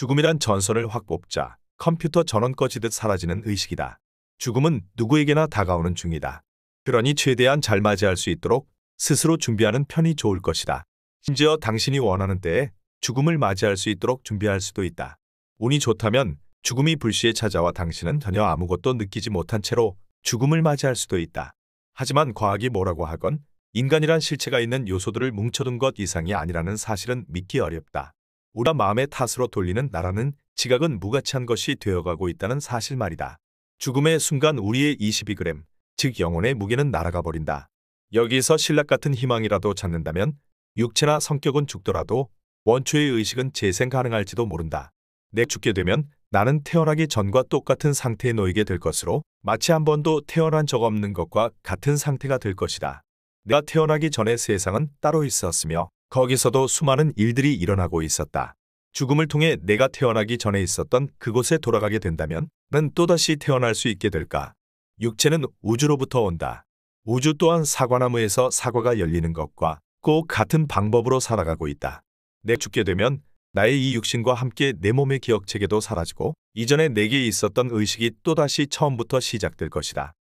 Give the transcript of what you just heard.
죽음이란 전선을 확 뽑자 컴퓨터 전원 꺼지듯 사라지는 의식이다. 죽음은 누구에게나 다가오는 중이다. 그러니 최대한 잘 맞이할 수 있도록 스스로 준비하는 편이 좋을 것이다. 심지어 당신이 원하는 때에 죽음을 맞이할 수 있도록 준비할 수도 있다. 운이 좋다면 죽음이 불시에 찾아와 당신은 전혀 아무것도 느끼지 못한 채로 죽음을 맞이할 수도 있다. 하지만 과학이 뭐라고 하건 인간이란 실체가 있는 요소들을 뭉쳐둔 것 이상이 아니라는 사실은 믿기 어렵다. 우리가 마음의 탓으로 돌리는 나라는 지각은 무가치한 것이 되어가고 있다는 사실 말이다. 죽음의 순간 우리의 22g, 즉 영혼의 무게는 날아가 버린다. 여기서 신락 같은 희망이라도 찾는다면 육체나 성격은 죽더라도 원초의 의식은 재생 가능할지도 모른다. 내 죽게 되면 나는 태어나기 전과 똑같은 상태에 놓이게 될 것으로 마치 한 번도 태어난 적 없는 것과 같은 상태가 될 것이다. 내가 태어나기 전의 세상은 따로 있었으며 거기서도 수많은 일들이 일어나고 있었다. 죽음을 통해 내가 태어나기 전에 있었던 그곳에 돌아가게 된다면 난 또다시 태어날 수 있게 될까? 육체는 우주로부터 온다. 우주 또한 사과나무에서 사과가 열리는 것과 꼭 같은 방법으로 살아가고 있다. 내 죽게 되면 나의 이 육신과 함께 내 몸의 기억체계도 사라지고 이전에 내게 있었던 의식이 또다시 처음부터 시작될 것이다.